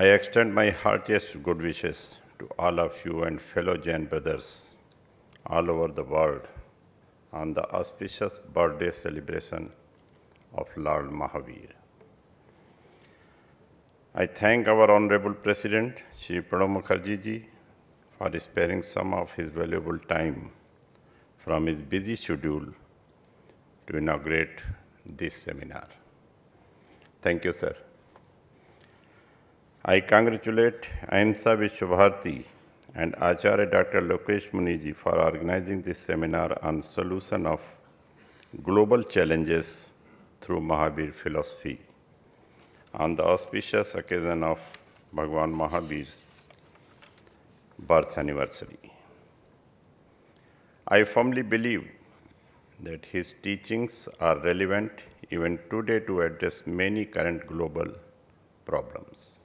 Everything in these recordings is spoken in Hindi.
I extend my heartiest good wishes to all of you and fellow Jain brothers all over the world on the auspicious birthday celebration of Lord Mahavir. I thank our Honorable President, Sri Pranab Mukherjee ji, for sparing some of his valuable time from his busy schedule to inaugurate this seminar. Thank you, sir. I congratulate AIMSA Vishwabharati and Acharya Dr. Lokesh Muniji for organizing this seminar on solution of global challenges through Mahavir philosophy on the auspicious occasion of Bhagwan Mahavir's birth anniversary. I firmly believe that his teachings are relevant even today to address many current global problems.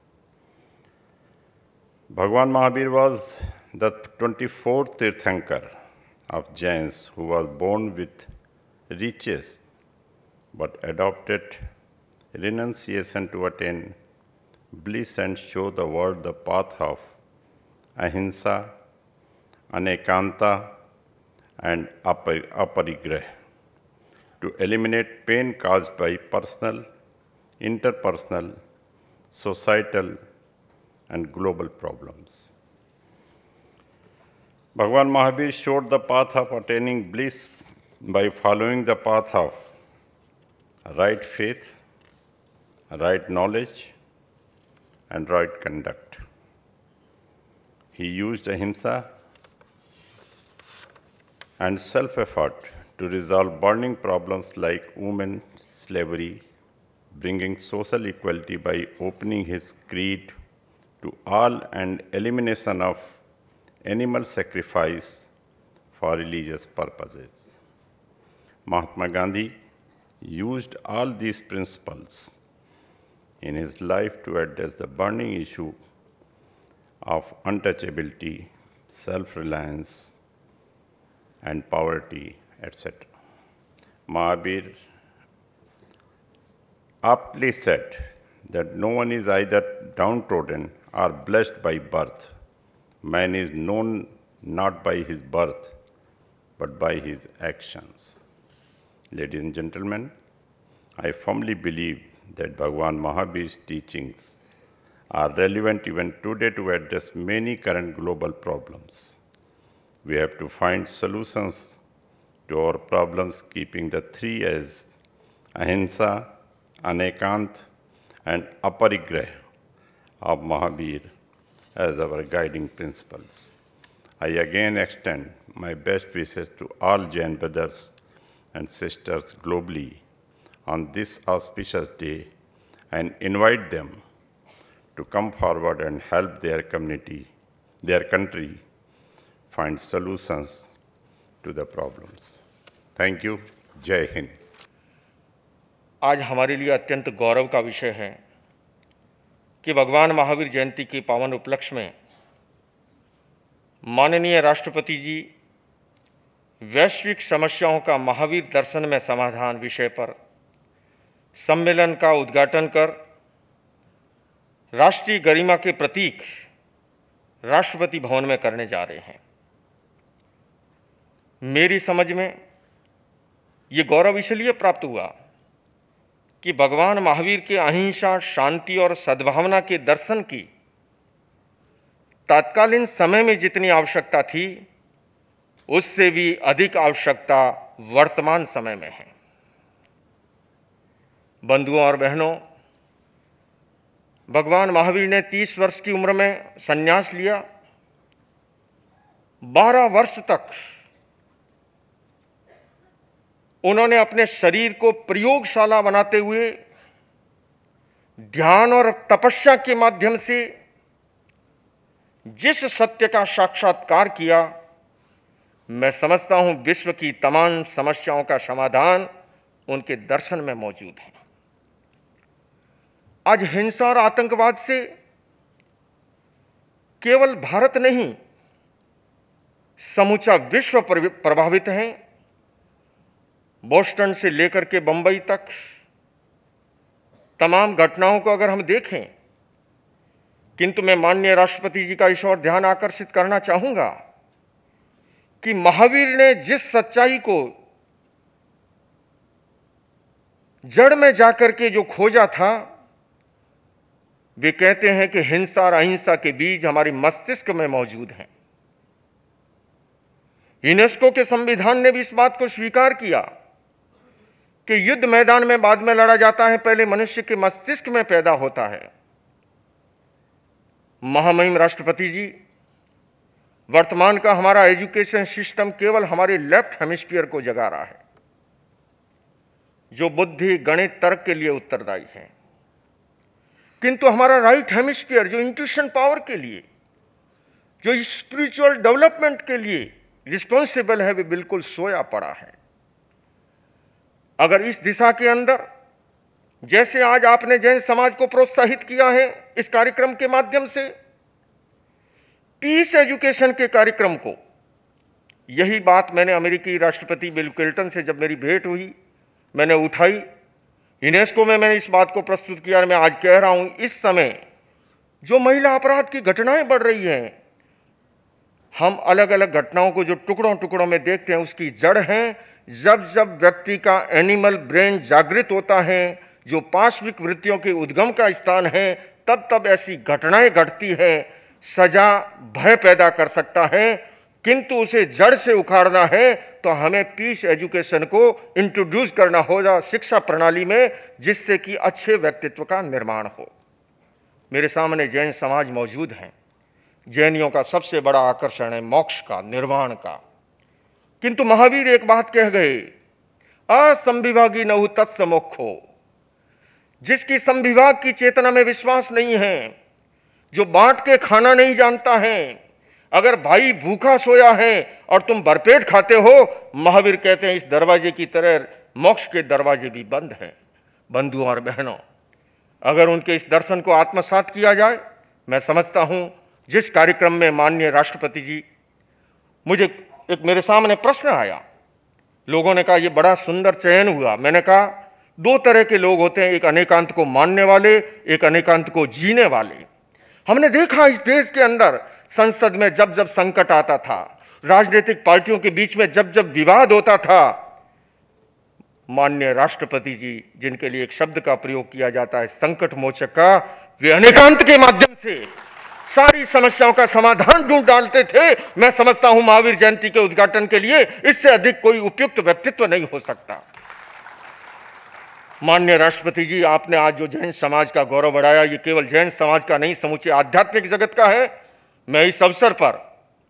Bhagwan Mahavir was the 24th Tirthankar of Jains who was born with riches but adopted renunciation to attain bliss and show the world the path of ahimsa, anekanta, and aparigraha to eliminate pain caused by personal, interpersonal, societal, and global problems. Bhagwan Mahavir showed the path of attaining bliss by following the path of right faith, right knowledge, and right conduct. He used ahimsa and self-effort to resolve burning problems like women, slavery, bringing social equality by opening his creed to all and elimination of animal sacrifice for religious purposes. Mahatma Gandhi used all these principles in his life to address the burning issue of untouchability, self-reliance, and poverty, etc. Mahabir aptly said that no one is either downtrodden are blessed by birth. Man is known not by his birth, but by his actions. Ladies and gentlemen, I firmly believe that Bhagwan Mahavir's teachings are relevant even today to address many current global problems. We have to find solutions to our problems, keeping the three as ahimsa, anekant, and aparigraha of Mahabir as our guiding principles. I again extend my best wishes to all Jain brothers and sisters globally on this auspicious day and invite them to come forward and help their community, their country, find solutions to the problems. Thank you. Jai Hind. Today, हमारे लिए is गौरव का विषय कि भगवान महावीर जयंती के पावन उपलक्ष्य में माननीय राष्ट्रपति जी वैश्विक समस्याओं का महावीर दर्शन में समाधान विषय पर सम्मेलन का उद्घाटन कर राष्ट्रीय गरिमा के प्रतीक राष्ट्रपति भवन में करने जा रहे हैं मेरी समझ में ये गौरव इसलिए प्राप्त हुआ कि भगवान महावीर के अहिंसा शांति और सद्भावना के दर्शन की तात्कालीन समय में जितनी आवश्यकता थी उससे भी अधिक आवश्यकता वर्तमान समय में है बंधुओं और बहनों भगवान महावीर ने 30 वर्ष की उम्र में संन्यास लिया 12 वर्ष तक उन्होंने अपने शरीर को प्रयोगशाला बनाते हुए ध्यान और तपस्या के माध्यम से जिस सत्य का साक्षात्कार किया मैं समझता हूं विश्व की तमाम समस्याओं का समाधान उनके दर्शन में मौजूद है आज हिंसा और आतंकवाद से केवल भारत नहीं समूचा विश्व प्रभावित है बोस्टन से लेकर के बंबई तक तमाम घटनाओं को अगर हम देखें किंतु मैं माननीय राष्ट्रपति जी का इस और ध्यान आकर्षित करना चाहूँगा कि महावीर ने जिस सच्चाई को जड़ में जाकर के जो खोजा था वे कहते हैं कि हिंसा और अहिंसा के बीज हमारे मस्तिष्क में मौजूद हैं यूनेस्को के संविधान ने भी इस बात को स्वीकार किया कि युद्ध मैदान में बाद में लड़ा जाता है पहले मनुष्य के मस्तिष्क में पैदा होता है महामहिम राष्ट्रपति जी वर्तमान का हमारा एजुकेशन सिस्टम केवल हमारे लेफ्ट हेमिस्फीयर को जगा रहा है जो बुद्धि गणित तर्क के लिए उत्तरदायी है किंतु हमारा राइट हेमिस्फीयर जो इंट्यूशन पावर के लिए जो स्पिरिचुअल डेवलपमेंट के लिए रिस्पॉन्सिबल है वे बिल्कुल सोया पड़ा है अगर इस दिशा के अंदर जैसे आज आपने जैन समाज को प्रोत्साहित किया है इस कार्यक्रम के माध्यम से पीस एजुकेशन के कार्यक्रम को यही बात मैंने अमेरिकी राष्ट्रपति बिल क्लिंटन से जब मेरी भेंट हुई मैंने उठाई यूनेस्को में मैंने इस बात को प्रस्तुत किया मैं आज कह रहा हूँ इस समय जो महिला अपराध की घटनाएं बढ़ रही हैं हम अलग अलग घटनाओं को जो टुकड़ों टुकड़ों में देखते हैं उसकी जड़ है जब जब व्यक्ति का एनिमल ब्रेन जागृत होता है जो पार्श्विक वृत्तियों के उद्गम का स्थान है तब तब ऐसी घटनाएं घटती हैं सजा भय पैदा कर सकता है किंतु उसे जड़ से उखाड़ना है तो हमें पीस एजुकेशन को इंट्रोड्यूस करना होगा शिक्षा प्रणाली में जिससे कि अच्छे व्यक्तित्व का निर्माण हो मेरे सामने जैन समाज मौजूद हैं जैनियों का सबसे बड़ा आकर्षण है मोक्ष का निर्वाण का किंतु महावीर एक बात कह गए असंविभागी नहु तत्समोक्ष जिसकी संविभाग की चेतना में विश्वास नहीं है जो बांट के खाना नहीं जानता है अगर भाई भूखा सोया है और तुम भरपेट खाते हो महावीर कहते हैं इस दरवाजे की तरह मोक्ष के दरवाजे भी बंद हैं बंधुओं और बहनों अगर उनके इस दर्शन को आत्मसात किया जाए मैं समझता हूँ जिस कार्यक्रम में माननीय राष्ट्रपति जी मुझे एक मेरे सामने प्रश्न आया लोगों ने कहा यह बड़ा सुंदर चयन हुआ मैंने कहा दो तरह के लोग होते हैं एक अनेकांत को मानने वाले एक अनेकांत को जीने वाले हमने देखा इस देश के अंदर संसद में जब जब संकट आता था राजनीतिक पार्टियों के बीच में जब जब विवाद होता था माननीय राष्ट्रपति जी जिनके लिए एक शब्द का प्रयोग किया जाता है संकट मोचक का वे अनेकांत के माध्यम से सारी समस्याओं का समाधान ढूंढ डालते थे मैं समझता हूं महावीर जयंती के उद्घाटन के लिए इससे अधिक कोई उपयुक्त व्यक्तित्व नहीं हो सकता माननीय राष्ट्रपति जी आपने आज जो जैन समाज का गौरव बढ़ाया ये केवल जैन समाज का नहीं समूचे आध्यात्मिक जगत का है मैं इस अवसर पर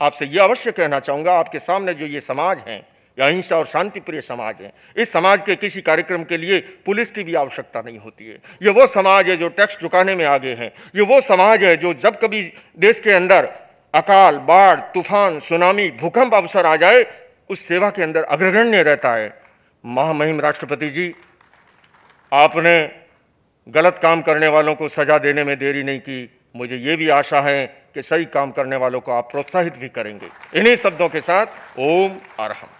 आपसे यह अवश्य कहना चाहूंगा आपके सामने जो ये समाज हैं अहिंसा और शांति प्रिय समाज है इस समाज के किसी कार्यक्रम के लिए पुलिस की भी आवश्यकता नहीं होती है ये वो समाज है जो टैक्स चुकाने में आगे हैं ये वो समाज है जो जब कभी देश के अंदर अकाल बाढ़ तूफान सुनामी भूकंप अवसर आ जाए उस सेवा के अंदर अग्रगण्य रहता है महामहिम राष्ट्रपति जी आपने गलत काम करने वालों को सजा देने में देरी नहीं की मुझे ये भी आशा है कि सही काम करने वालों को आप प्रोत्साहित भी करेंगे इन्हीं शब्दों के साथ ओम अरहम